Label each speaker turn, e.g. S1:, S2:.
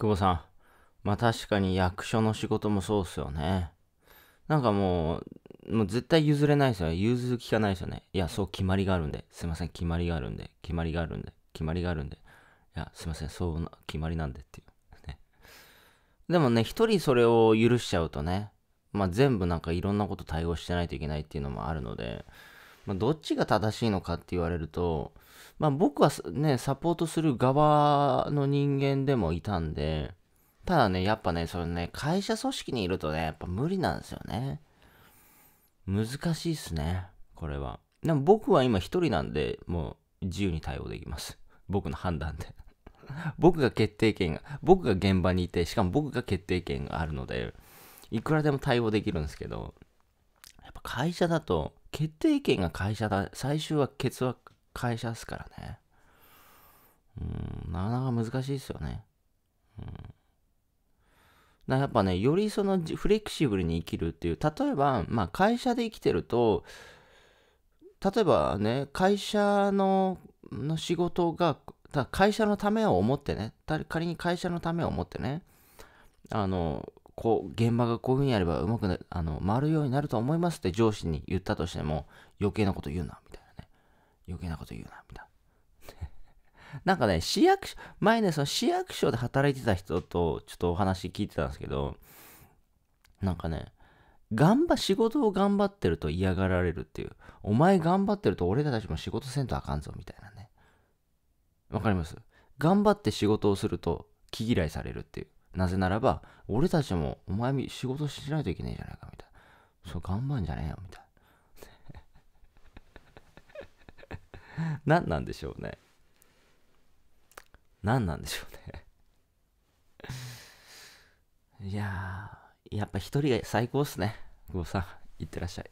S1: 久保さん。まあ確かに役所の仕事もそうっすよね。なんかもう、もう絶対譲れないですよ。譲る気がないですよね。いや、そう、決まりがあるんで。すいません、決まりがあるんで。決まりがあるんで。決まりがあるんで。いや、すいません、そうな、決まりなんでっていう。ね。でもね、一人それを許しちゃうとね、まあ全部なんかいろんなこと対応してないといけないっていうのもあるので、まあ、どっちが正しいのかって言われると、まあ、僕はね、サポートする側の人間でもいたんで、ただね、やっぱね、そのね、会社組織にいるとね、やっぱ無理なんですよね。難しいっすね、これは。でも僕は今一人なんで、もう自由に対応できます。僕の判断で。僕が決定権が、僕が現場にいて、しかも僕が決定権があるので、いくらでも対応できるんですけど、やっぱ会社だと、決定権が会社だ。最終は決は会社ですからね。うん、なかなか難しいですよね。うん。だやっぱね、よりそのフレキシブルに生きるっていう、例えば、まあ会社で生きてると、例えばね、会社のの仕事が、だ会社のためを思ってね、仮に会社のためを思ってね、あの、こう、現場がこういうふうにやればうまくな、あの、回るようになると思いますって上司に言ったとしても、余計なこと言うな、みたいなね。余計なこと言うな、みたいな。なんかね、市役所、前ね、その市役所で働いてた人とちょっとお話聞いてたんですけど、なんかね、頑張、仕事を頑張ってると嫌がられるっていう。お前頑張ってると俺たちも仕事せんとあかんぞ、みたいなね。わかります頑張って仕事をすると気嫌いされるっていう。なぜならば、俺たちも、お前仕事しないといけないじゃないか、みたいな。そう、頑張んじゃねえよ、みたいな。何なんでしょうね。何なんでしょうね。いやー、やっぱ一人が最高っすね。久保さん、いってらっしゃい。